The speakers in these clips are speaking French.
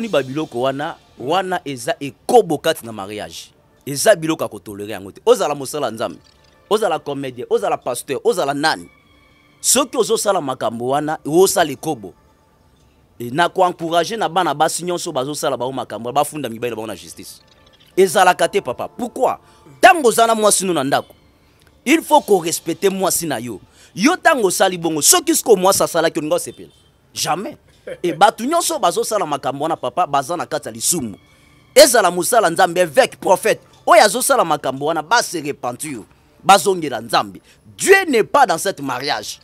tomoni babiloko wana wana eza ekoboka ti na mariage eza biloko ya kotolere yango te ozala mosala nzambe ozala comédien ozala pasteur ozala nani soki ozosala makambo wana osala ekobo e, na koencourage na bana basi nyonso bazosala bango makambo bafunda mibali na bango na justice ezalaka te papa pourkui ntango oza na mwasi no na ndako il faut korespecte mwasi na yo yo ntango osali bongo soki siko mwasi asalaki olinga osepela jamais e bato nyonso bazosala makambo wana papa baza na kati ya lisumu ezala mosala nzambe évêque prophète oyo azosala makambo wana base repentir bazongela nzambe dieu n'est pas dans cette mariage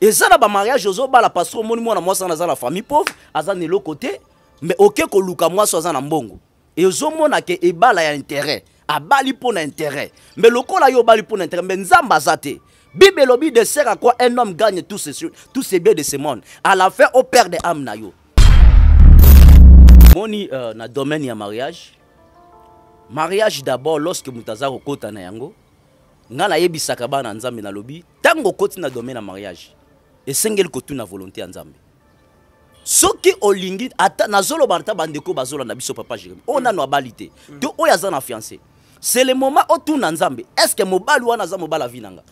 eza na bamariage ozobala parce omoni mwana mwasi wana aza na famille pauvre aza na eloko te mais oke koluka mwasi aza na mbongo ezomona ke ebala ya intérêt abali mpo na intérêt mais lokola yo obali mpo na intérêt mais nzambe aza te bible elobi de sert à quoi un homme gagne tous ses, tous ses biens de ce monde à la fin operde âme na yo moni euh, na domaine ya mariage mariage d'abord lorsque moto aza kokɔta na yango ngai nayebisaka bana ya nzambe nalobi ntango okoti na domaine ya mariage esengeli kotuna volonté ya nzambe soki olingi ata nazoloba ata bandeko bazolanda biso papa jérémi oyo nano abali te to mm. oyo aza na fiancé mm. c'est le moment otuna nzambe estce mobali wana aza mobali avi na nga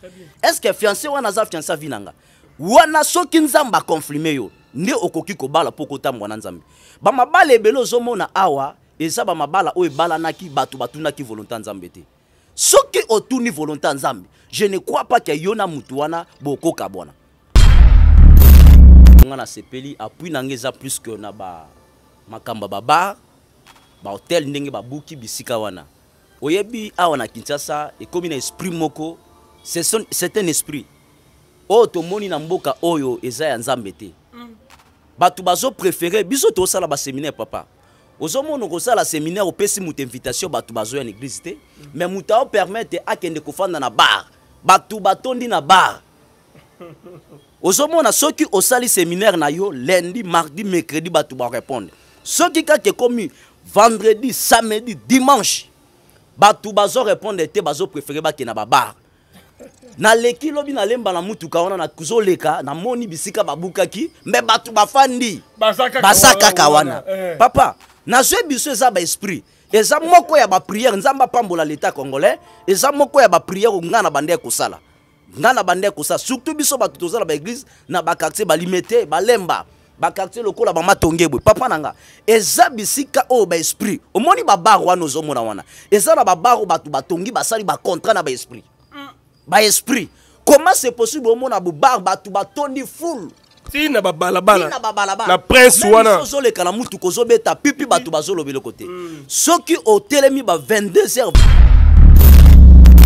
estce fiancé wana aza fiancé avi na nga wana soki nzambe aconfirme yo nde okoki kobala mpo kotambola na nzambe bamabala ebele ozomona awa eza bamabala oyo ebalanaki bato batunaki volonté ya nzambe te soki otuni volonté ya nzambe je ne crois pas ke yo na mutu wana bokoka bwana nga nasepeli appui na nga eza plus ke na bamakambo ya babar bahotel ndenge babuki bisika wana oyebi awa na kinshasa ekomi na esprit moko c'est un esprit oyo oh, tomoni na mboka oyo eza ya nzambe te mm. bato bazopréféré biso tosala baséminaire papa ozomona kosala séminaire opesi moto invitation bato bazoya na église te mm. mais moto aopermettre akende kofanda na bar bato batondi na bar ozomona soki osali séminaire na yo lundi mardi mercredi bato barépondre soki kaka ekomi vendredi samedi dimanche bato bazorépondre te bazopréféré bakende na babar naleki lobi nalemba na mutuka wana nazoleka namoni bisika babukaki me bato bafandi baza kaka wana eh. papa nazwi biso eza baesprit eza moko ya bapriere nzambe apambola leta congolais eza moko ya bapriere ngai na bande kosala ngai na bande kosala surtout biso bato tozala baeglise na bakartier balime te balemba bakartier lokola bamatonge boye papa na nga eza bisika oyo baesprit omoni babaro wana ozomona wana eza na babaro bato batongi basali bacontrat na baesprit mm. baesprit comment c'est possible omona bobar bato batondi fule tina babalabala prince wana ozoleka na mutuka ozobeta pipi bato mm. bazolobeloko te mm. soki otelemi ba 22 heures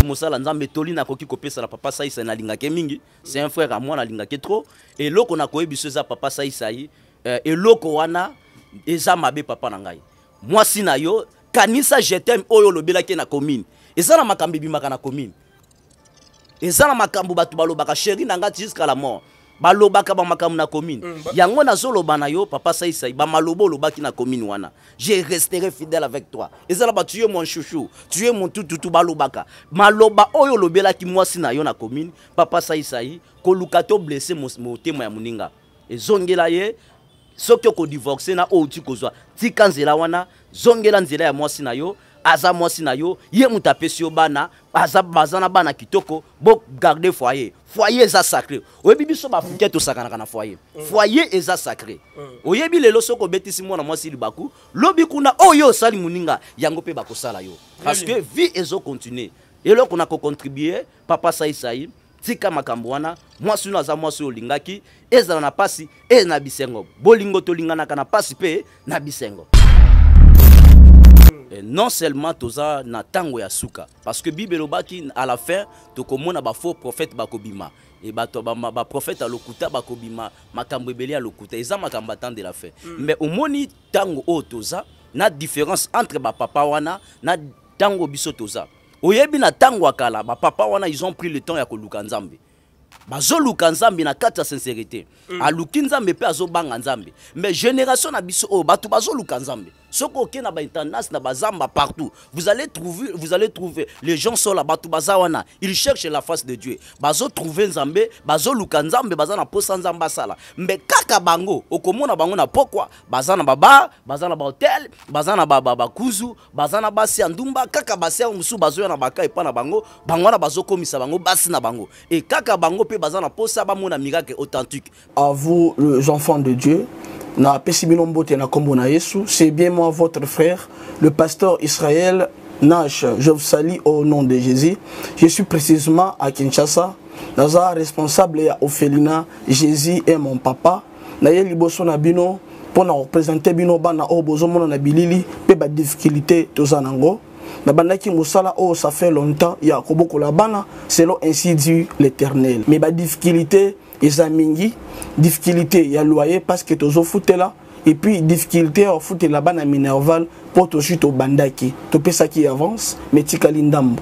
mosala nzambe etoli nakoki kopesala papa saisa nalingaki mingi c'est un frère ya mwana alingaki trop eloko nakoyebiso eza papa saisa ye euh, eloko wana eza mabe papa na ngai mwasi na yo kanisa jetem oyo olobelaki na commune eza na makambo ebimaka na commune eza na makambo bato balobaka sheri na nga jusqu'à la mort balobaka bamakambo na commune mm, ba... yango nazoloba na yo papa saisai bamaloba olobaki na commune wana je resterai fidèle avec toi ezala ba tu ye mon chouchou tu ye mon tututu balobaka maloba oyo olobelaki mwasi na yo na commune papa saisai koluka to blesse motema ya moninga ezongela ye soki okodivorce na oyo oti kozwa tika nzela wana zongela nzela ya mwasi na yo aza mwasi na yo ye moto apesi yo bana baza na bana kitoko bogarde foyer foyer eza sacré oyebi biso baafricain tosakanaka na foyer mm. foyer eza sacré mm. oyebi lelo soki obetisi mwana mwasi libaku lobi kuna oyo oh, osali moninga yango mpe bakosala yo parce que vie ezocontinue eloko na kocontribue papa saisai tika makambo wana mwasi oyo aza mwasi oyo olingaki ezala na pasi e na bisengo bolingo tolinganaka na pasi mpe na bisengo Eh, non seulement toza na ntango ya suka parce que bible elobaki à la fin tokomona bafou prophète bakobima e bato baprofete ba alokuta bakobima makambo ebele alokuta eza makambo la fin mm. mais omoni ntango oyo toza na différence entre Papa wana na ntango biso toza oyebi na ntango ya kala Papa wana ils ont pris le temps ya koluka nzambe bazoluka nzambe na kati ya sincérité mm. aluki nzambe mpe azobanga nzambe mais génération na biso oyo bato bazoluka nzambe soko qu'on a nas na bazamba partout vous allez trouver, vous allez trouver les gens sont la bato ils cherchent la face de dieu bazotrouve nzambe bazo nzambe baza na posa nzambe asala kaka bango okomona bango na pokwa Bazana Baba, Bazana ba na bazana baba bakuzu bazana basi andumba, kaka Basia, yango bazoya na baka epa na bango bango bazo bazokomisa bango basi na bango Et kaka bango pe baza na posa bamona miracle authentique à vous les enfants de dieu na pesi bino mbote na kombo na Yesu c'est bien moi votre frère le pasteur Israël Nash je vous salue au nom de Jésus je suis précisément à Kinshasa naza responsable ya Ophelina Jésus est mon papa naye liboso na bino mpo na kopresente bino bana oyo bozomona na bilili mpe badifficulté toza nango nabandaki mosala oyo ça fait longtemps ya kobokola bana selon ainsi dit l'éternel me badifficulté eza mingi difficulté ya loyer parce que tozofutela et puis difficulté ya kofutela bana minerval mpo tozwi tobandaki topesaki avance mais tikali ndambo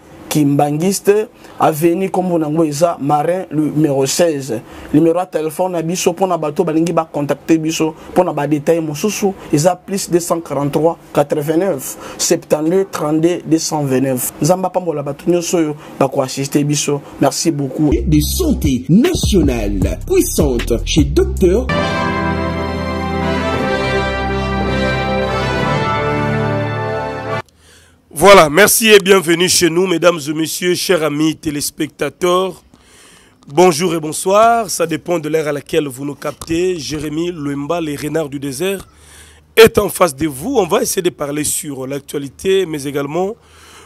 kimbangiste aveni nkombo nango eza marin numéro 16 numéro ya telefone na biso mpona bato balingi bacontacte biso mpona badetail mosusu eza plus 243 89 72 32 229 nzambe apambola bato nyonso oyo bakoassiste biso merci beaucoup et de santé nationale puissante chez docteur Voilà, merci et bienvenue chez nous, mesdames et messieurs, chers amis téléspectateurs. Bonjour et bonsoir, ça dépend de l'heure à laquelle vous nous captez. Jérémy Luemba, les renards du désert, est en face de vous. On va essayer de parler sur l'actualité, mais également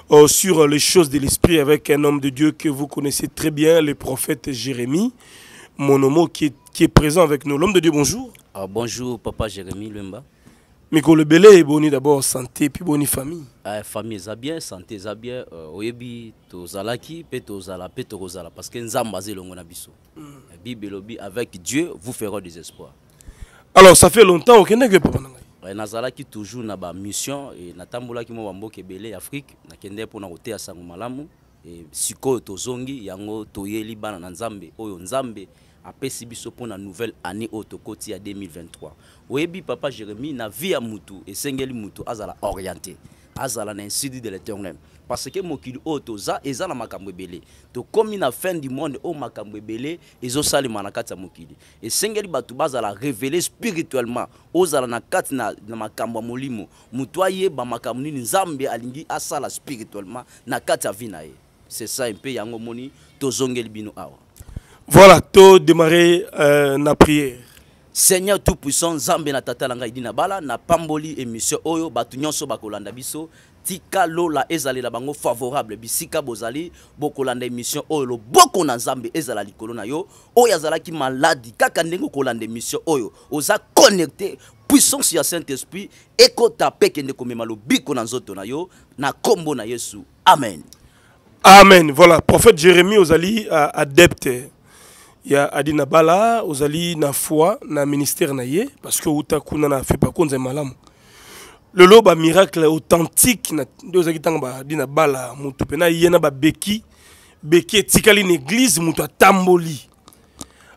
euh, sur les choses de l'esprit avec un homme de Dieu que vous connaissez très bien, le prophète Jérémy mon homo qui est, présent avec nous. L'homme de Dieu, bonjour. Ah, bonjour, papa Jérémy Luemba mikolo ebele boni d'abord santé puis boni famille Ah famille eza bien santé eza bien euh, oyebi tozalaki mpe tozala mpe tokozala parce que nzambe aza elongo na biso mm. bible avec dieu vous ferez des espoirs alors ça fait longtemps que papa na ngai N'azala qui toujours na mission bamission e natambolaki mwa bamboka ebele afrique nakende mpona koteya sango et e sikoyo tozongi yango toyeli bana na nzambe oyo nzambe apesi biso mpona nouvelle année oyo tokoti à 2023 oyebi papa jérémie na vie ya mutu esengeli mutu azala orienté azala na insidi de l'éternel parce que mokili oyo toza eza na makambo na fin du monde oyo makambo ebele ezosalema na kati ya mokili esengeli bato bazala révélé spirituellement ozala na kati na, na makambo ya molimo motu ayeba nzambe alingi asala spirituellement na kati ya c'est ça mpe yango moni tozongeli bino awa voilà to euh, na prière seigneur tout puissant Zambé na tata na Napamboli, bala na pamboli émission oyo bato nyonso bakolanda biso tika lola la bango favorable bisika bozali bokolanda mission oyo Boko na Zambe, ezala likolo na yo maladi kaka émission oyo oza connecté puissance ya saint-esprit ekota mpe kende komema malo na nzoto na yo na kombo na yesu amen amen voilà prophète jérémie ozali euh, adepte ya adi na bala ozali na foi na ministère na ye parce que outa kuna na fepako nzambe malamu lelo miracle authentique na ozalaki ntango ba na bala motu na ye na babeki beki tikali na église moto tamboli.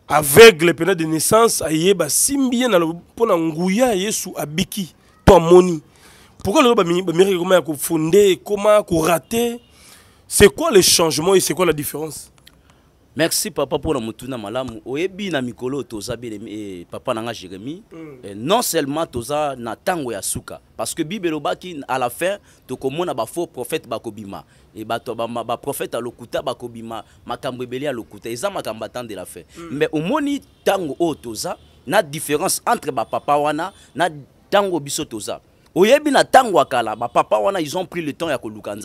aveugle de naissance a ba ye na na nguya yesu abiki to moni. pourquoi lelo comment a ya comment a korate c'est quoi le changement et c'est quoi la différence merci papa pour la na malamu oyebi na mikolo toza e, papa na mm. eh, non seulement toza na tango ya suka parce que bible elobaki à la fin ba faux prophète bakobima et eh, bato baprofete ba, ba alokuta bakobima makambo ebele ya lokuta eza de la fin mm. mais omoni ntango oyo toza na différence entre papa wana na tango biso toza oyebi na tango kala kala papa wana ils ont pris le temps ya koluka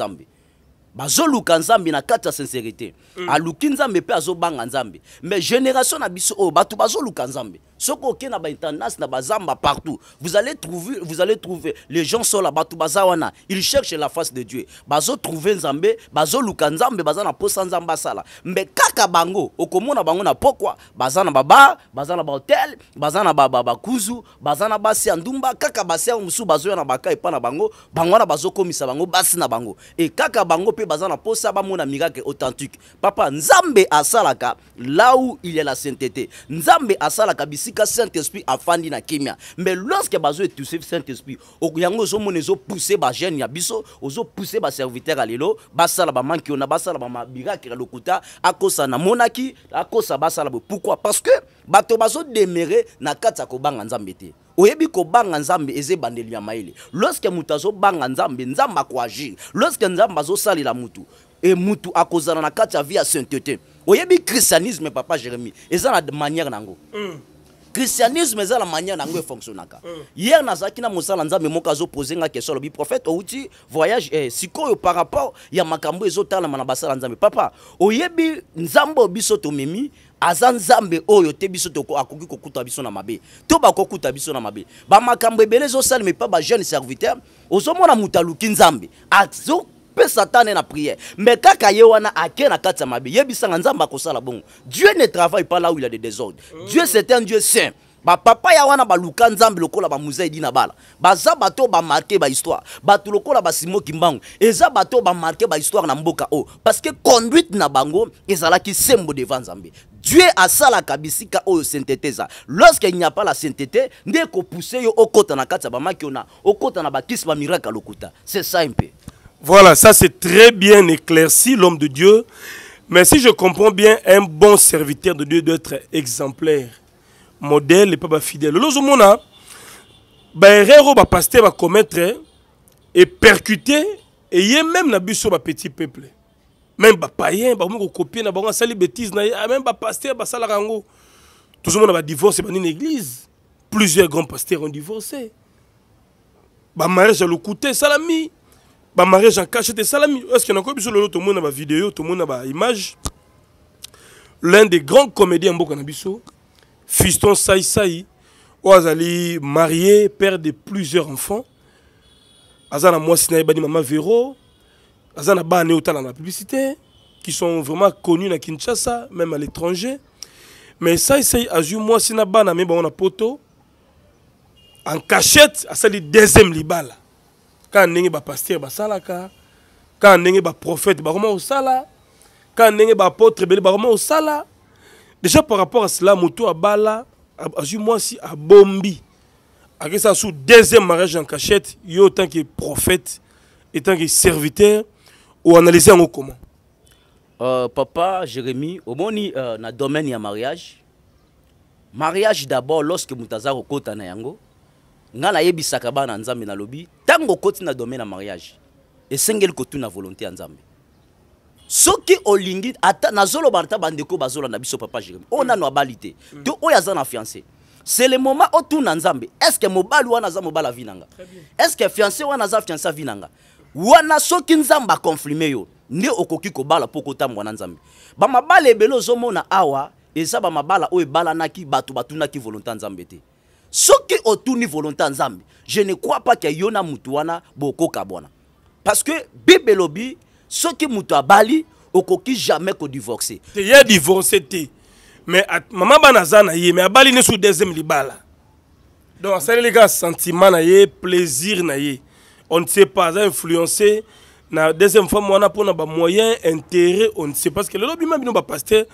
bazoluka nzambe na kati ya sincérité mm. aluki nzambe mpe azobanga nzambe mais génération na biso oyo bato bazoluka nzambe Ce qu'on a nas na bazamba partout. Vous allez trouver vous allez trouver les gens sont là batu bazawana, ils cherchent la face de Dieu. Bazo trouver Nzambe, bazo luka Nzambe, bazana posa Nzamba sala. Mais kaka bango okomona bango na pokwa, bazana baba, bazana ba hotel, bazana baba bakuzu, bazana basi andumba kaka basi ya musu bazo na baka pas na bango, bango na bazo komisa bango basi na bango. Et kaka bango pe bazana posa ba mona miracle authentique. Papa Nzambe asalaka là où il y a la sainteté. Nzambe asalaka bis esika saint esprit afandi na kimia me lorsque bazoetuse saint esprit yango ozomona ezopuse bagene ya biso ozopuse baserviteur ya lelo basala bamankiona basala bamabirake ya lokuta akosa namonaki akosa basala boye pourkui parce que bato bazodemere na kati ya kobanga nzambe te oyebi kobanga nzambe eza ebandeli ya mayele loske moto azobanga nzambe nzambe akoagir loske nzambe azosalela motu e motu akozala na kati ya vie ya sainteté oyebi christianisme papa jérémi eza na manière na yango mm. christianisme eza na manière na yango efonctionnaka hier nazalaki na mosala nzambe moko azopose nga question alobi prophète outi voyage eh, sikoyo par rapport ya makambo ezotalama na basala nzambe papa oyebi nzambe oyo biso tomemi aza nzambe oyo te biso akoki kokuta biso na mabe to bakokuta biso na mabe bamakambo ebele ezosalema epa bajeune serviteur ozomona moto aluki nzambe azo kopesa tane na priere me kaka ye wana ake na kati ya mabe yebisanga nzambe akosala bongo dieu ne travaille pas là où il a des désordres mm. dieu c'est un dieu saint bapapa ya wana baluka nzambe lokola bamuza edi na bala baza bato oyo bamarke bahistware bato lokola basimoki mbangu eza bato oyo bamarke bahistware na mboka oyo parceke conduite na bango ezalaki sembo devant nzambe dieu asalaka bisika oyo sainteté eza lorsque il n'y a pas la sainteté nde ekopuse yo okɔta na kati ya bamaki ona okɔta na bakisi bamiracle lokuta c'est ça mpe Voilà, ça c'est très bien éclairci, l'homme de Dieu. Mais si je comprends bien, un bon serviteur de Dieu doit être exemplaire, modèle et pas fidèle. Lozomona, le ben, pasteur va commettre et percuter et y a même na sur petit peuple. Même les païen, ba copier na bango bêtise même pasteur sala Tout le monde a divorcé dans une église. Plusieurs grands pasteurs ont divorcé. Le mariage a ça l'a mis marie en cachette esalami est ce a que vidéo, tout le monde vidéo, dans l'image. l'un des grands comédiens en Bokanabiso, biso fiston saisai oyo marié père de plusieurs enfants Azana na mwasi bani maman vero Azana na dans la publicité qui sont vraiment connus à kinshasa même à l'étranger mais Saï azwi a na me bango poto en cachette à le deuxième libal. Quand kaka est on basalaka kaka ndenge baprofete on kosala kaka apôtre on ebele bakoma kosala déjà par rapport à cela Moutou abala à à abombi ça sous deuxième mariage en cachette yo tant que prophète et tant que serviteur oanalyse en comment euh, papa au moins euh, le domaine un mariage mariage d'abord lorsque moto au kokota na yango nga nayebisaka bana na nzambe nalobi ntango okoti na domaine ya mariage esengeli kotuna volonté ya nzambe soki olingi ata nazoloba ata bandeko bazolanda biso papa jérémi oyo mm. nano abali te mm. te oyo aza na fiancé c'est le moment otuna nzambe estceke mobali wana aza mobali avi na nga estceke fiancé wana aza fiancé avi na nga wana soki nzambe aconfirme yo nde okoki kobala mpo kotambwa na nzambe bamabala ebele ozomona awa eza bamabala oyo ebalanaki bato batunaki volonté ya nzambe te soki otuni volonté nzambe je ne crois pas ke yo mutu wana bokoka parce que bible elobi soki mutu abali okoki jamais kodivorce te ye divorcé te mais maman bana aza na ye mais abali ne sou deuxième libala donc les gars sentiment na ye plaisir na ye on ne sait pas influencé na deuxième pour na ba moyen intérêt on ne sait parce que le lelo bima pasteur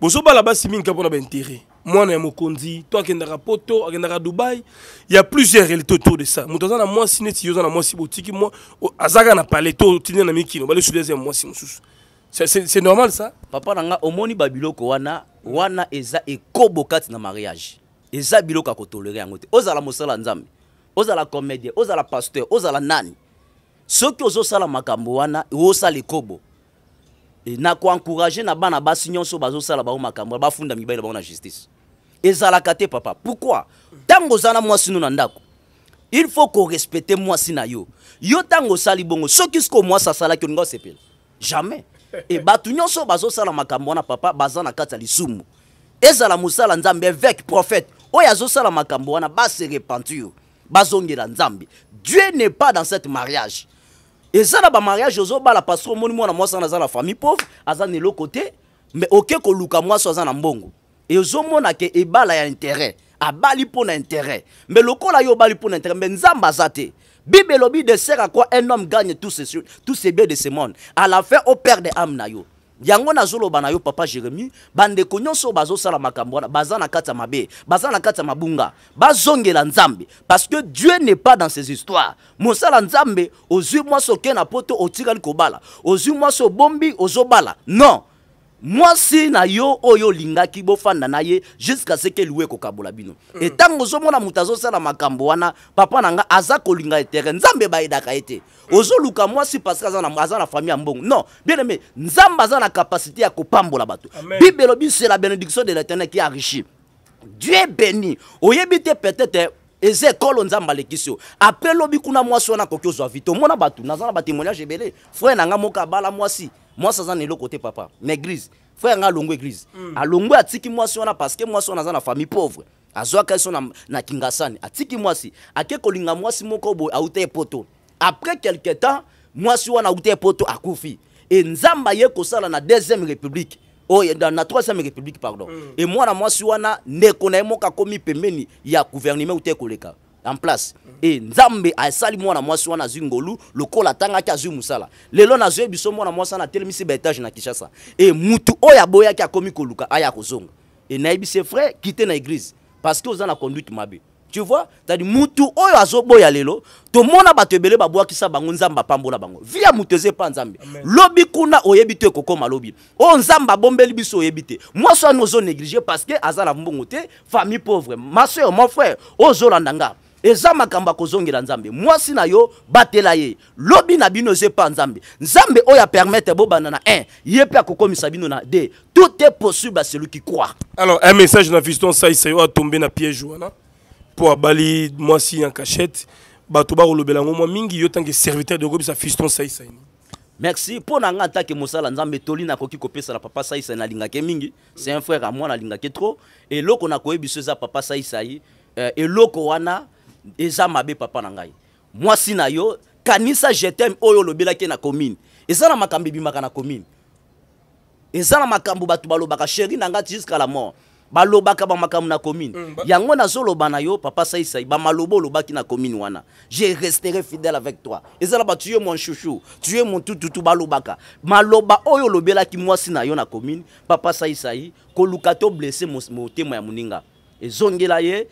bapasteur bala ba simin ka ba intérêt mwana ya un peu poto Il dubai a plusieurs réalités autour de ça na yo un peu azaka na pale to na mikino deuxième un peu c'est normal ça papa na omoni babiloko wana wana eza ekobo kati na mariage eza biloko ko yango te ozala mosala nzambe ozala comédien ozala pasteur ozala nani soki ozosala makambo wana osala ekobo et na bana so bazo sala ba makambo ba funda ba na justice ezalaka te papa pourquoi tangozana oza moi mwasi il faut korespecte mwasi na yo yo tango sali bongo soki ça sala que ngose pile jamais e baso sala sala makambo na papa baza na lisumu ezala mousala nzambe avec prophète oyo sala makambo ba se repentir bazongela nzambe dieu n'est pas dans cette mariage eza na mariage la parce omoni mwana mwasi wana aza na famille pauvre aza na eloko côté, mais oke koluka moi aza na mbongo ke ebala ya intere abali un intérêt. intere me lokola yo obali a intere me Mais nous sommes bible de dessert à quoi un homme gagne tous ses, tous biens de ce monde à la fin père de âme na yo yango zolo yo papa Jérémie. bande nyonso bazo mabe bazana na mabunga bazongela nzambe parce que dieu n'est pas dans ces histoires mosala nzambe ozu mwasi okei na poto otikali kobala ozwi so bombi, ozobala non mwasi na yo oyo olingaki bofanda na ye jusqu'à ce ke liwe ekokabola bino mm. entango ozomona moto azosala makambo wana papa na nga aza kolinga etere nzambe bayedaka ye te mm. ozoluka mwasi parceke aza na, aza na famille ya mbongo non bien aimé nzambe aza na kapasité ya kopambola bato bible elobi c'est la bénédiction de l'éternel qui enrichit dieu béni oyebi te peut-être eh, eza ekolo nzambe alekisi yo apres lobi kuna mwasi wana akoki ozwa vite omona bato naza na batémoignage ebele frere na nga moko abala mwasi mwasi aza na eloko te papa na église frère nga alongwe église mm. alongwe atiki mwasi wana parce que mwasi wana aza na famille pauvre azwaka so na, na kingasani atiki mwasi ake kolinga mwasi moko boye auta epoto après quelque temps mwasi wana auta epoto akufi e nzambe aye kosala na deuxième république oyo oh, na, na troisième république pardon mm. e mwana mwasi wana ndeko na ye moko akomi pembeni ya gouvernement uta ekoleka en place moi nzambe asali mwana mwasi wana le tanga tanga ka azwi musala lelo zue biso mwana mwasi tel atelemisi betage na Kishasa. et mutu oyo a komi koluka aya kozonga et naibi se frère kite na église parce que oza na conduite mabe tu vois tadi mutu oyo boya lelo tomona bato ebele babwakisa bango nzambe la bango via muteze pa nzambi nzambe lobi kuna oyebi te ekokóma lobi O oh, nzamba abombeli biso yebite. moi na wani négligé parce que azala famille pauvre ma soeur mon frère ozo landanga. eza makambo akozongela nzambe mwasi na yo batela ye lobi na bino eza epa nzambe nzambe oyo apermete bobanda na 1 ye mpe akokomisa bino na 2 tout est possible à celui qui croit alors un message na fiston saisa yo atombe na piège wana mpo abali mwasi ya cachette bato bakolobela yango mwa mingi yo ntango serviteur de okobisa fiston saisa ini merci mpo na ngai atake mosala nzambe toli nakoki kopesa na papa saisai nalingaki mingi c'est un frère a moi nalingaki trop eloko nakoyebi so eza papa saisai euh, eloko wana eza mabe papa na ngai mwasi na yo kanisa jetem oyo olobelaki na commune eza na makambo ebimaka na commune eza na makambo bato balobaka sheri na ngati jusqu'à la mort balobaka bamakambo na commune mm, ba... yango nazoloba na yo papa saisai bamaloba olobaki na commune wana je resterai fidèle avec toi ezala ba tu ye mon chouchou tu ye mon tututu balobaka maloba oyo olobelaki mwasi na yo na commune papa saisai koluka to blesse motema ya moninga ezongela ye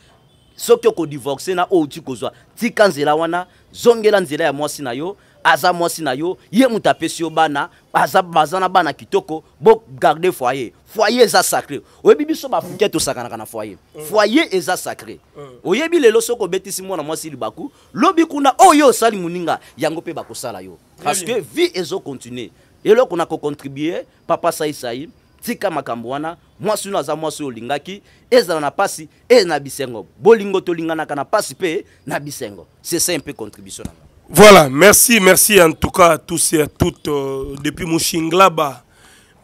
soki okodivorce na oyo outi kozwa tika nzela wana zongela nzela ya mwasi na yo aza mwasi na yo ye moto apesi yo bana aza, baza na bana kitoko bogarde foyer foyer eza sacré oyebi biso bafuke tosakanaka na foyer mm. foyer eza sacré mm. oyebi lelo soki obetisi mwana mwasi libaku lobi kuna oyo osali moninga yango mpe bakosala yo parce que vie ezokontinue eloko na kocontribue papa saisai tika makambo wana mwasi oyo aza mwasi oyo olingaki ezala na pasi e na bisengo bolingo tolinganaka na pasi mpe na bisengo c'est ça un peu contribution voilà merci merci en tout cas à tous et à toutes euh, depuis mushinglaba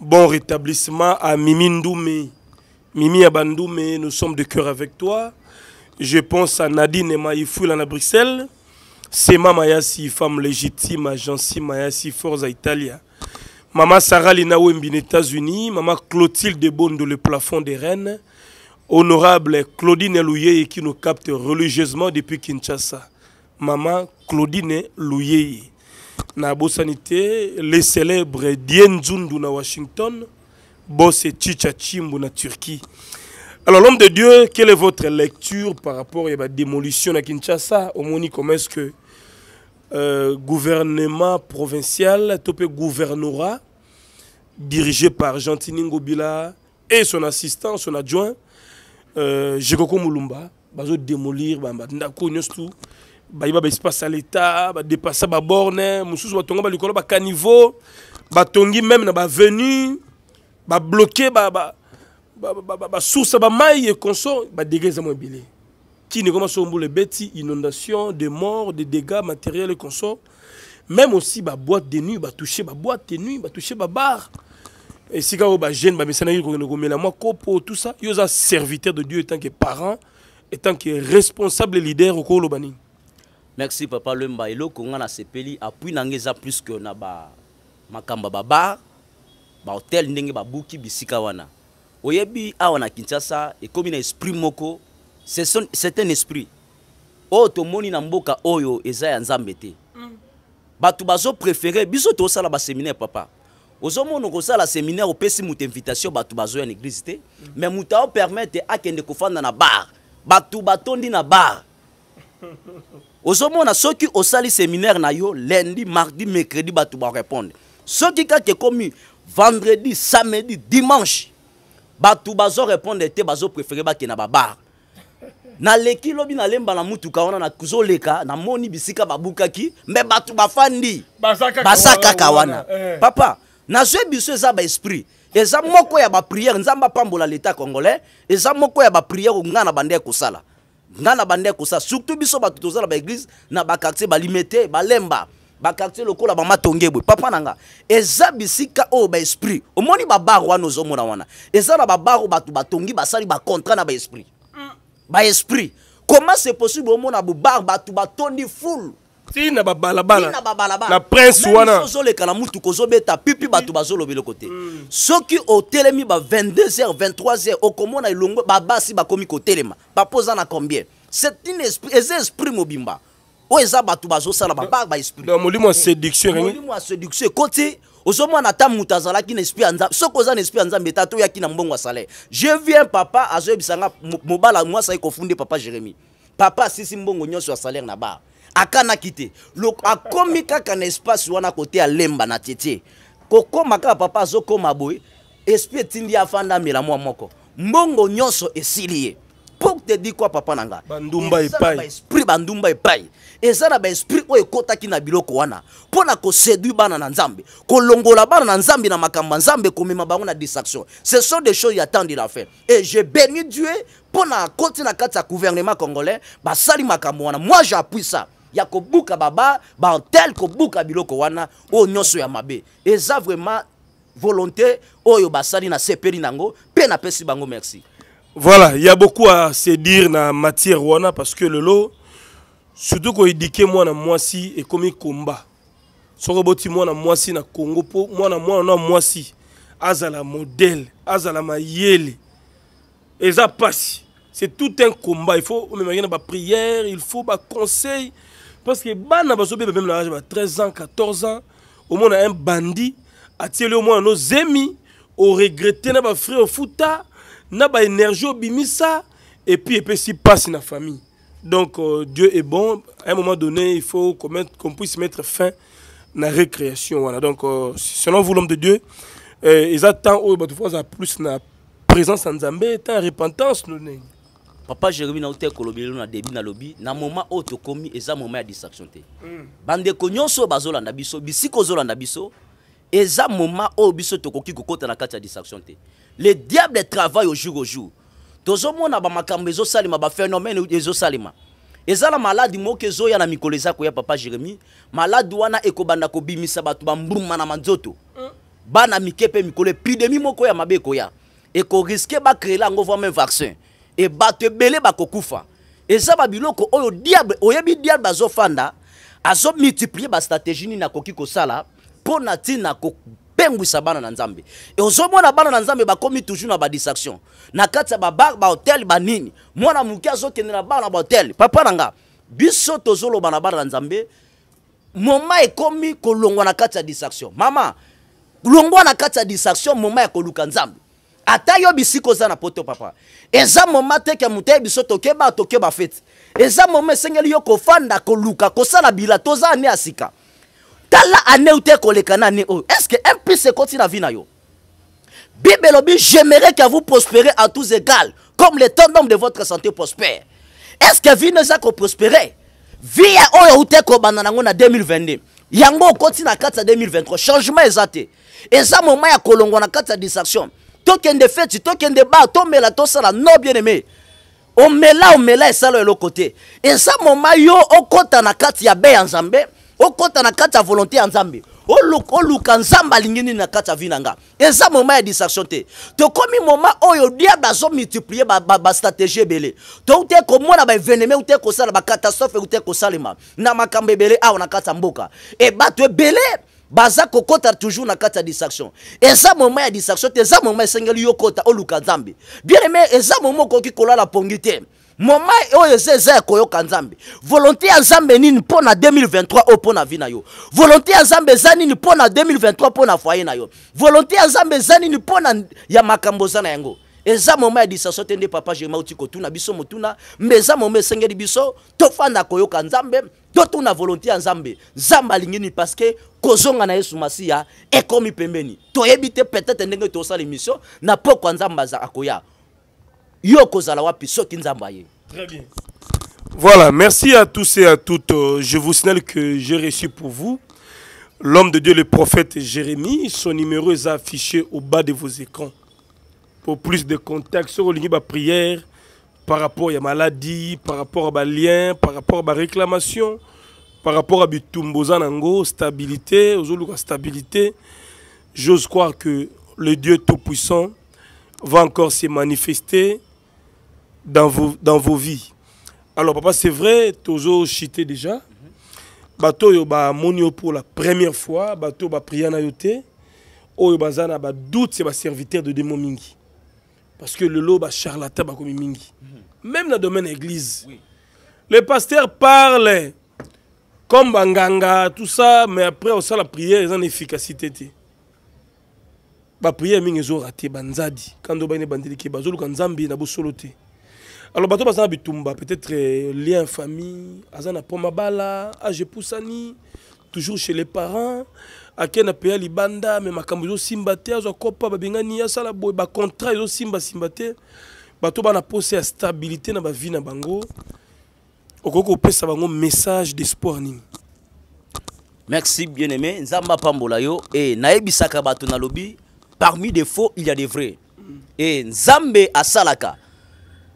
bon rétablissement à mimi ndoumi mimi abandoumi nous sommes de cœur avec toi je pense à nadine maïfoula na bruxelles sema mayasi femme légitime agenci mayasi forza italia Maman Sarah Lina aux États-Unis, Maman Clotilde de le plafond des Rennes, Honorable Claudine Louyeye qui nous capte religieusement depuis Kinshasa. Maman Claudine Louyeye. Na Sanité, les célèbres Dien Washington, Bosse Chichachim Turquie. Alors l'homme de Dieu, quelle est votre lecture par rapport à la démolition à Kinshasa Au comment est-ce que euh, gouvernement provincial, Topé Gouvernorat, dirigé par Gentini Ngobila et son assistant, son adjoint, euh, Jekoko Moulumba, bazo démolir, bandako tout, ba espace à l'état, ba dépasser ba borne, mususu watonga ba likolo ba caniveau, ba tongi même na ba venu, ba bloqué, ba ba ba ba, ba source ba maille et consort, ba dégâts à qui ne commence petit inondations, des morts, des dégâts matériels et consorts. Même aussi, la bah, boîte de nuit, bah, toucher, la bah, boîte de nuit, toucher, la bar. Et si quand jeunes, jeune, avez mais ça n'a moi, des tout ça, ils sont serviteurs de Dieu, tant que parent, et tant que responsable et leader. au Kolobani. Merci, papa Lemba. Et là, on a sepeli, appui n'angeza plus que na ba, makamba ba bar, ba hôtel, n'enge ba buki, bisika wana. Oyebi, awa na Kinshasa, et comme il esprit moko, c'est un esprit oyo oh, tomoni na mboka oyo eza ya nzambe te mm. bato bazopréféré biso tosala baséminaire papa ozomona kosala séminaire opesi moto invitation bato bazoya na église te mm. mais moto aopermettre akende kofanda na bar bato batondi na bar ozomona soki osali séminaire na yo lundi mardi mercredi bato barépondre soki kaka ekomi vendredi samedi dimanche bato bazorépondre te bazopréféré bakende na babar naleki lobi nalemba na mutuka wana nazoleka namoni bisika babukaki mbe bato bafandi baza kaka wana eh. papa nazwe biso eza baesprit eza moko ya bapriere nzambe apambola leta congolais eza moko ya bapriere ngai na bande ya kosala ngai na bande ya kosala surtout biso bato toza na baeglize na bakartier balime te balemba bakartier lokola bamatonge boye papa na nga eza bisika oyo baesprit omoni babar wana ozomona wana eza na babar oyo bato batongi basali bacontrat na baesprit ba esprit comment c'est possible omona bobar bato batondi foule tina babalabala na prince wana ozoleka na mutuka ozobeta pipi bato côté. oko qui soki otelemi ba 22h 23h au okomona ba babasi ko kotelema papo posa na combien c'est une esprit eza esprit mobimba oyo eza bato bazosala babar ba esprit eh, molimo ya séduction molimo moi séduction Côté ozomona ata moto azalaki na esprit ya nzambe soki oza na esprit ya nzambe ete atoyaki na mbongo ya salaire je viens papa azoyebisa nga mobala mwasi akofunde papa jérémi papa asisi mbongo nyonso ya salaire na bar akanaki te akomi kaka na espace wana kote alemba na tietie kokóma kaka papa azokóma boye esprit etindi afanda amela mwa moko mbongo nyonso esili ye pour te di kwa papa na ngai bandumba epai esprit bandumba epai eza na esprit oyo kota na biloko wana pona ko koseduit bana na nzambe longola bana na nzambe na makamba ya nzambe komema bango na distraction ce sont des choses ya tandi la fin et je bénis dieu pona na akoti na kati gouvernement congolais basali makambo wana moi j'appuie ça ya kobuka baba bantel buka biloko wana o nyonso ya mabe eza vraiment volonté oyo basali na sepeli nango na napesi bango merci voilà il y a beaucoup à se dire na matière wana parce que lelo surtout qu'on moi koedike mwana mwasi ekomi komba soki oboti mwana mwasi na kongo mpo mwana mwana na mwasi azala modèle, azala mayele ça passe, c'est tout un combat il faut omemaki na prière. il faut conseil, parce que bana bazobeba meme même l'âge de 13 ans 14 ans au moins un bandit, bandi moins nos amis au oregrete na au futa, na énergie obimisa puis si passe na famille donc euh, Dieu est bon. À un moment donné, il faut qu'on qu puisse mettre fin à la récréation. Voilà. Donc euh, selon vous, l'homme de Dieu, euh, ils attendent oh, bah, plus la présence en Zambé, tant repentance. Nous, papa jérémi nauti ekolobeli na debi na lobi na moma oyo tokomi un moment de distraction te mm. bandeko nyonso oyo bazolanda biso bisika ozolanda biso eza moment oyo biso tokoki kokɔta na kati ya distraction te le diable travaille au jour au jour tozomona bamakambo ezosalema baphénomène ezosalema eza na maladi moko ezoya na mikolo eza koya papa jérémi maladi wana ekobanda kobimisa bato bambruma na manzoto bana mike mpe mikolo epidemi moko ya mabe ekoya ekoriske bakrele yango vraimen vaccin e bato ebele bakokufa eza babiloko oyo diable oyebi diable azofanda azomultiplie bastratégie nini akoki kosala mpo na ntina kopengwisa bana na nzambe e ozomona bana na nzambe bakomi toujours na badistraction na kati ya babar bahotel banini mwana moke azokendela bana na bahotel papa na nga biso tozoloba na bana na nzambe moma ekomi kolongwa na kati ya distraction mama longwa na kati ya distraction moma ya koluka nzambe ata yo bisika oza na poto papa eza moma teke ya moto yebi so tokeba toke bafeti eza moma esengeli yo kofanda koluka kosala bila toza ane ya sika tala ane ou te kolekana que oyo estce mpese ekoti na vie na yo bible elobi j'aimerais que vous prospérez à tous égales, comme le temps d'homme de votre santé prospère Est-ce que vie ne na eza prospérer? vie ya ou outi kobanda nango na 2022 yango koti na kati à 2023 changement eza Et ça, moment ya kolongwa na kati ya distraction tokende feti tokende bar tomela sala, no bien aimé On on et Et ça, esala eloko Et ça moma yo kota na kati ya be ya okɔta na kati ya volonté ya nzambe oluka nzambe alingi nini na kati ya vi na nga eza moma ya distraction te tokómi moma oyo diable azomultiplie bastratégie ebele touti komona baévéneme ute kosala bacatastrophe ute kosalema na makambo ebele awa na kati ya mboka e bato ebele baza kokɔta toujours na kati ya distraction eza moma ya distraction te eza moma esengeli yokɔta oluka nzambe bien aimé eza moma okoki kolala pongi te moma oyo eza eza ya koyoka nzambe volonté ya nzambe nini mpo na 2023 oyo mpo na vi na yo volonté ya nzambe eza nini mpo na 2023 mpo na foye na yo volonté ya nzambe eza nini mpo na ya makambo eza na yango eza moma ya distraction te nde papa germain auti kotuna biso motuna mbe eza moma esengeli biso tofanda koyoka nzambe totuna volonté ya nzambe nzambe alingi nini parceke kozonga na yesu masiya ekomi pembeni toyebi te peut-être ndenge tosala émission na pokwa nzambe akoya très bien Voilà, merci à tous et à toutes. Euh, je vous signale que j'ai reçu pour vous l'homme de Dieu, le prophète Jérémie. Son numéro est affiché au bas de vos écrans. Pour plus de contacts sur ma prière, par rapport à la maladie, par rapport à ma lien, par rapport à la réclamation, par rapport à Bitumbozanango, stabilité, aux stabilité. J'ose croire que le Dieu Tout-Puissant va encore se manifester dans vos, dans vos vies. Alors, papa, c'est vrai, toujours chité déjà. Bato yo ba monio pour la première fois, bato ba priana yote, oyo bazana ba doute c'est ba serviteur de démon mingi. Parce que le lot ba charlatan ba komi mingi. Même dans le domaine église. Oui. Les pasteurs parlent comme banganga, tout ça, mais après on sent la prière, ils ont efficacité. Ba prière mingi zo raté banzadi. Quand on ba ne bandeli ke bazolu kanzambi na bo alors bato bazana bitumba peut-être euh, lien famille azana poma bala age poussani toujours chez les parents akena na peya libanda me makambo ezosimba te azwa kopa babengani asala contrat, bacontrat simba te bato bana posa ya stabilité na vie na bango okoko pesa bango message d'espoir ni, merci bien aimé nzambe apambola yo e nayebisaka bato nalobi parmi des faux il y a des vrais e nzambe asalaka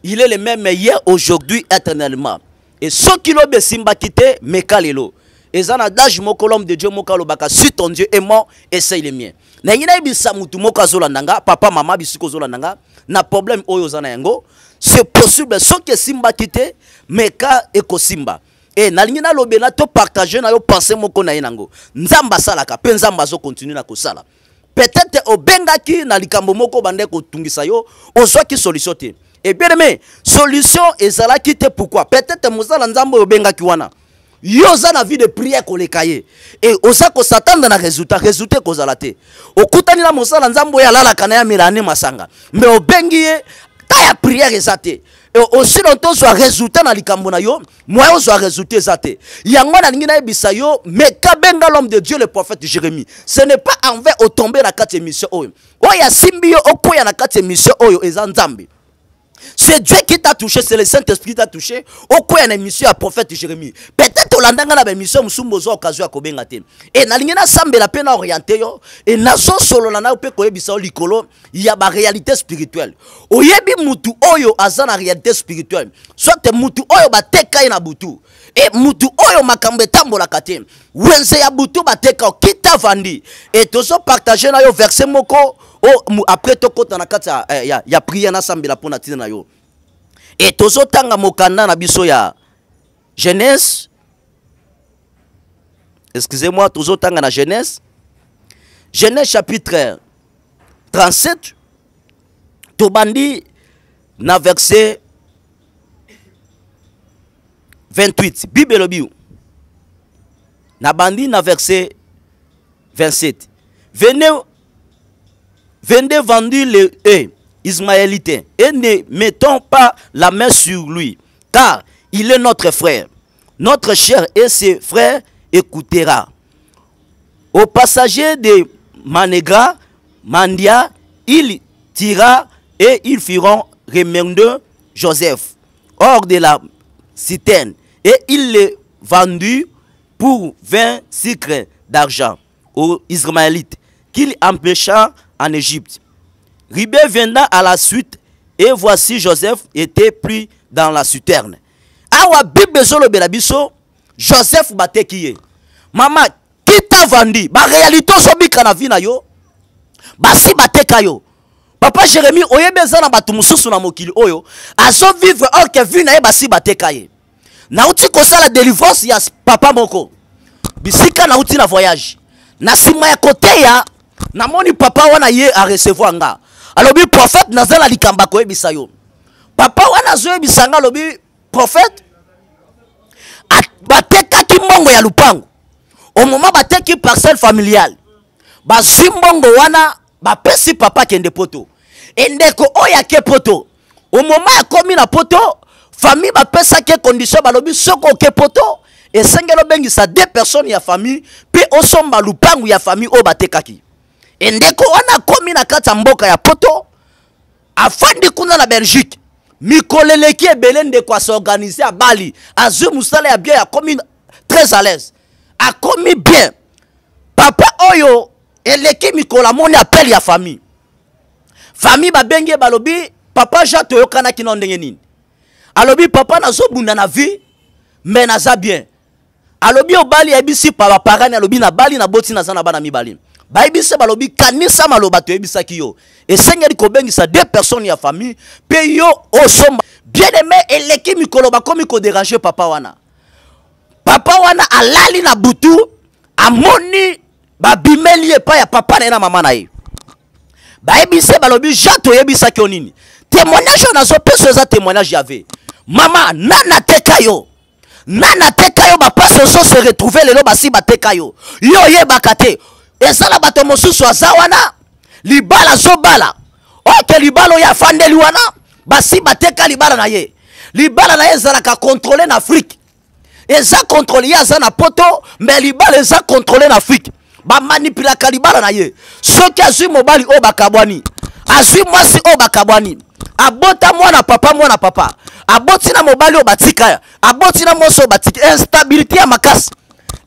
il est le même hier, aujourd'hui, éternellement. Et ce qui l'ont simba quitté, mekalelo. Et ça n'a d'âge mokolom de Dieu mokalo baka. Si ton Dieu est mort, essaye les miens. Na yina ibisa mutu mokazola nanga, papa, maman bisiko zola nanga, na problème oyo oh, zana yango. C'est possible, ce qui simba quitté, meka eko simba. Et nalingi na lobena to partager na yo penser moko na yango. Nzamba salaka, pe nzamba zo continue na kosala. Peut-être obengaki na likambo moko bande ko tungisa yo, ozwaki solution te. Et bien mais solution et ça qui quitte pourquoi Peut-être Moussa nzambo benga wana. yoza na vie de prière kaye. ye osa satan sattende na résultat résultat ekozala te okutani la mosala nzambo ya la la ya milani masanga mais au bengiye, ta ya prière zate et aussi longtemps soit résultat na likambo na yo moyen soit résultat eza te yango ebi nayebisa yo kabenga l'homme de dieu le prophète jérémie ce n'est pas envers tombe na la quatrième émission oh oyo simbi yo okoya na quatrième mission, émission oyo eza nzambe c'est Dieu qui t'a touché, c'est le Saint-Esprit qui t'a touché. au ya une mission à prophète Jérémie. Peut-être olandanga na émission musumbo zo okazu ya kobenga Et na lingena sambela la na orienter yo et na zo solo na pe il y a ba réalité spirituelle. Oyebi mutu oyo azana la réalité spirituelle. Soit mutu oyo y bah, na butu. Et mutu oyo makambo etambolaka te. Wenze ya butu bah, teka kita vandi. Et tozo partager na yo verset moko o oh, après tokɔta na kati ya, eh, ya priere nasambela mpo na ntina na yo e tozotanga mokanda na biso ya jeunesse excusez-moi tozotanga na jeunesse jeunesse chapitre 37 tobandi na verset 28 bible elobi nabandi na verset 27 venez Vendez vendu les eh, Ismaélites et ne mettons pas la main sur lui, car il est notre frère. Notre cher et ses frères écoutera. Aux passagers de Manegra, Mandia, il tira et ils feront remettre Joseph hors de la citerne et il les vendit pour 20 sicles d'argent aux Israélites qu'il empêcha en Égypte. Ribé viendra à la suite et voici Joseph était pris dans la citerne. Awa Bible solo biso Joseph bateki Mama kita vandi ba réalité bika na vina yo. Basi bateka kayo. Papa Jérémie Oyebezana eza na bato mosusu na mokili oyo azo vivre or ke vie na ye basi bateka ye. la délivrance ya papa moko. Bisika nauti na voyage. Na sima ya namoni papa wana ye a recevoir nga alobi prophète nazala kamba ko akoyebisa yo papa wana azoyebisa nga alobi prophète batekaki mbongo ya lupango moment bateki parcelle familiale Ba zimbongo wana ba pesi papa kende poto endeko kepoto. ke poto ya komi na poto famille ke condition lobi soko ke poto esengeli sa deux personnes ya famille pe osomba lupango ya famille ba tekaki. endeko wana akomi na kati ya mboka ya poto afandi kuna na belgique mikolo eleki ebele ndeko asorganize abali azwi mosala ya bien akomi très à l'aise akomi bien papa oyo eleki mikolo amoni apele ya famille famille babengi ye balobi papa jean toyokanaki no ndenge nini alobi papa nazobunda na vie me naza bien alobi obali ayebisi pa baparani alobi nabali naboti naza na bana mibale bayebisa balobi kanisa maloba toyebisaki yo esengeli kobengisa deux personnes ya famille mpe yo osomba bien me eleki mikolo bakomi koderange papa wana papa wana alali na butu amoni babimeli epai ya papa na ye na mama na ye bayebise balobi jean toyebisaki yo nini témoignage oyo nazopesa eza témoignage yave mama nana tekayo, yo nana tekayo, yo bapasi oso se retrouve lelo basi bateka yo yo oyebaka ezala bato mosusu aza wana libala azobala oke libala oyo afandeli wana basi bateka libala na ye libala na ye ezalaka kontrole na afrike eza kontrole ye aza na poto me libala eza kontrole na afrike bamanipulaka libala na ye soki azwi mobali oyo bakabwani azwi mwasi oyo bakabwani abota mwana papa mwana papa aboti na mobali oyo batika ya aboti na mwasi oyo batika instabilité ya makasi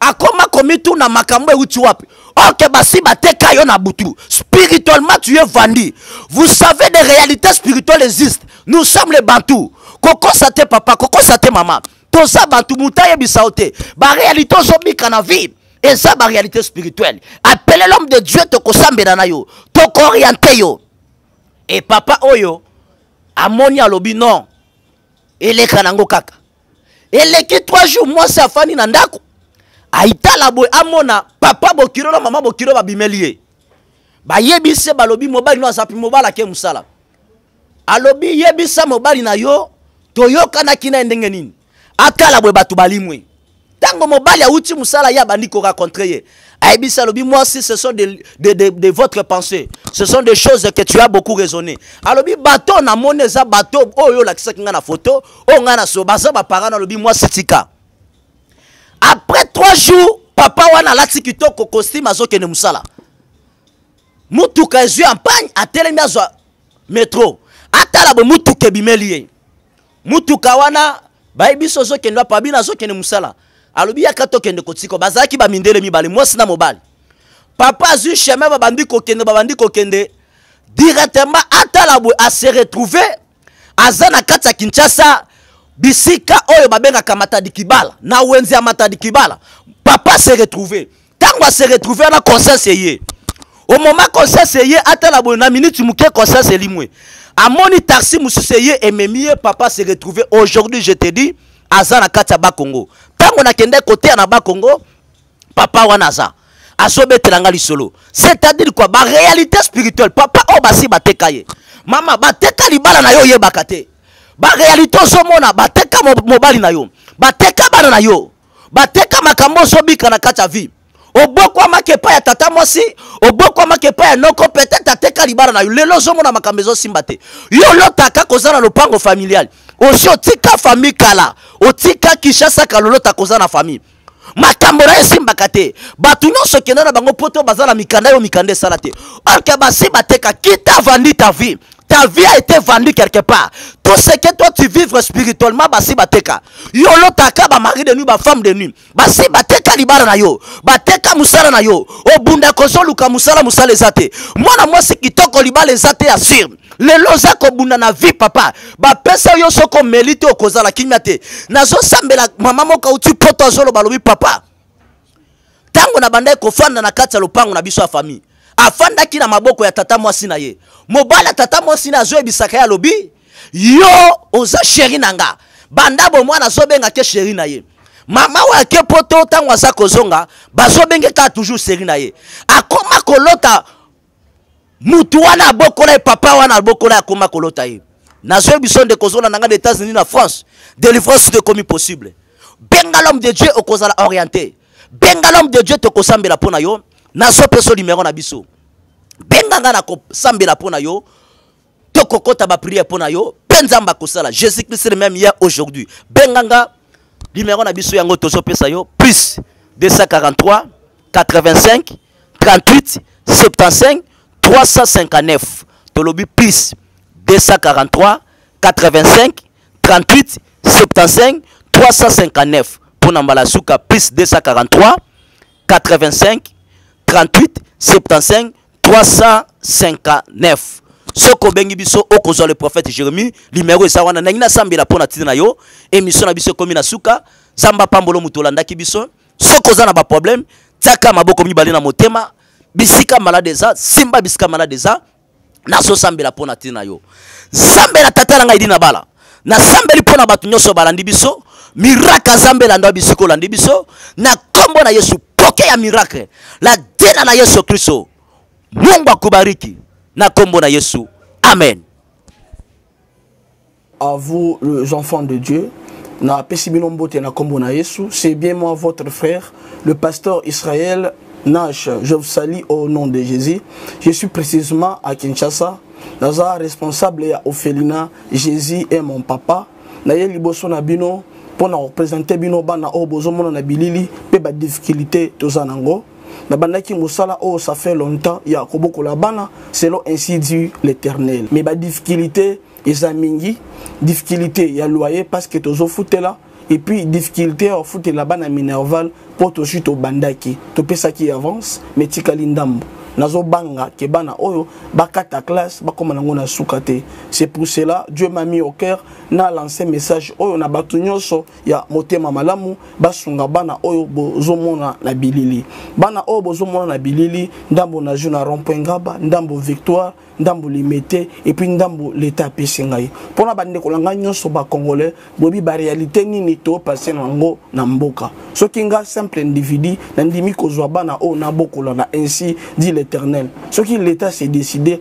akoma komituna makambo ewuti wapi Ok, basiba te kayo na butu. Spirituellement, tu es vendu. Vous savez, des réalités spirituelles existent. Nous sommes les Bantou Koko sate papa, koko sate maman. Tosa Bantou, mouta yebisaote. Ba réalité, zombie vie. Et ça, ba réalité spirituelle. Appelez l'homme de Dieu, toko dana yo. Toko orienté yo. Et papa oyo, amoni alobi non. Kanangokaka kanango kaka. qui trois jours, moi, c'est afani nandako la boue amona papa bokiro maman mama bokiro bimelier. ba yebise balobi mobali no azapi ke ke musala alobi yebisa mobali na yo toyo na kina ndenge nini atala boue bato balimwe Tango mobali ya mosala ye abandi koracontre ye ayebisi alobi mwasi ce sont de, de, de, de votre pensée ce sont des choses que tu as beaucoup raisonné alobi bato na moneza bato oyo olakisaki ngai na photo oh nga na so baza parana alobi moi tika après trois jours papa wana alati kitoko costume azokende mosala motuka ezwi ampagne atelemi azwa metro atala bo motuka ebimeli ye motuka wana bayebi biso ozokende wapa bino azokende mosala alobi yaka tokende kotika bazalaki bamindele mibale mwasi na mobali papa azwi chemin babandi kokende babandi kokende directement atala boye ase retrouve aza na kati ya kinshasa bisika oyo babengaka di kibala na wenze ya matadi kibala papa se retrouve Tango se retrouve na conscience Au moment conscience ye atala la na minute moke conscience limwe amoni taxi mosusu eye et ye papa se retrouve aujourd'hui je te dis Azana na kati ya Tango na kende kote na bakongo papa wana aza azobetelanga solo. c'est-à-dire ba réalité spirituelle papa oyo basi bateka mama bateka libala na ye bakate. te barealité ozomona bateka mobali na yo bateka bana na yo bateka makambo ozobika na kati ya vie obokwamaka epai ya tata mwasi obokwamaka epai ya noko peut-être ateka libala na yo lelo ozomona makambo ezosimba te yo lotaka koza na lopango familiale osi otika famille kala otika kishasa kala olotaka oza na famille makambo na esimbaka te bato nyonso okenda na bango mpo te baza na mikanda oyo mikanda esala te orke basi bateka kita vandi ta vie ta vie a été vendue quelque part. Tout ce que toi tu vives spirituellement, basi bateka. Yolo taka ba mari de nuit, ba femme de nuit. Basi bateka libara na yo. Bateka musala na yo. Obunda kozo luka musala musale zate. Mwana mwasi kitoko libale zate assure. Le loza ko bunda na vie papa Ba pesa yo soki omeli te okozala kimia sambe la mama moko auti poto azoloba alobi papa Tango na bandai kofanda na kata ya na biso a famille afandaki na maboko ya tata mwasi na ye mobala tata mwasi na azoyebisaka ye alobi yo oza sheri na nga bandabo mwana azobenga ke sheri na ye mama oyo ake poto ntango aza kozonga bazobengeka toujours sheri na ye akoma kolota mutu wana abokola ye papa wana abokola akoma kolota ye nazoyebi biso ndeko ozona na nga na états-unis na france délivrance tekomi possible benga l'homme de dieu okozala orienté benga l'homme de dieu tokosambela mpo na yo nazopesa numero na biso benga nga ko sambela pona yo kokota ba mpo Pona yo Penzamba nzambe akosala jésus christ le même hier aujourd'hui benga nga na biso yango tozopesa yo plus 243 85 38 75 359 tolobi plus 243 85 38 75 359 Pour mbala suka plus 243 85 38 75 359 Soko Bengi biso okozwa le prophète jérémie limero ça wana na ngina sambela pona ntina yo émission na biso komi na suka nzambe pambolo mutolanda olandaki biso soki oza na problème taka maboko mibale na motema bisika malade za, simba bisika malade za, na so sambela pona na yo Zambe na tata langa idina bala na bala nasambeli mpo na bato balandi biso miraka nzambe elanda bisika olandi biso na kombo na yesu miracle la jina la Yesu Kristo. Mungu akubariki na kombo na Yesu, amen. À vous les enfants de Dieu, na pesi et mbote na kombo na Yesu, c'est bien moi votre frère, le pasteur Israël Nash. Je vous salue au nom de Jésus. Je suis précisément à Kinshasa, Nazar responsable ya Ophelina, Jésus est mon papa. Na yeli liboso na bino mpo na korepresente bino bana oyo bozomona na bilili mpe badifficulté toza nango nabandaki mosala oyo ça fait longtemps ya kobokola bana selon ainsi dit l'éternel mais badifficulté eza mingi difficulté ya loyer parce que tozofutela epuis difficulté ya kofutela bana minerval mpo tozwi tobandaki topesaki avance mais tikali ndambo nazobanga ke bana oyo bakata classe bakoma nango na suka te c'est pour cela dieu m'a mis au cœur na lancé message oyo na bato nyonso ya motema malamu basunga bana oyo bozomona na bilili bana oyo bozomona na bilili ndambo na jeu na rond point ngaba ndambo victoire ndambo leme te epuis ndambo leta apesi ngai mpona bandeko na ngai nyonso bacongolais boyebi barealité nini toopase na yango na mboka soki nga simple individu nandimi kozwa bana oyo nabokola na ainsi dit l'éternel soki leta se décide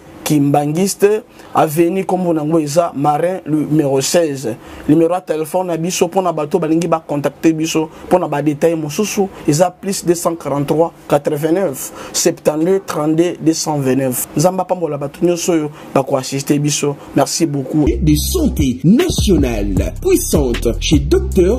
kimbangiste aveni nkombo nango eza marin numero 16 numero ya telefone na biso mpona bato balingi bakontakte biso mpona badetail mosusu eza plus 243 89 72 32 229 nzambe apambola bato nyonso oyo bakoasiste biso merci beaucoup et de santé nationale puissante chez docteur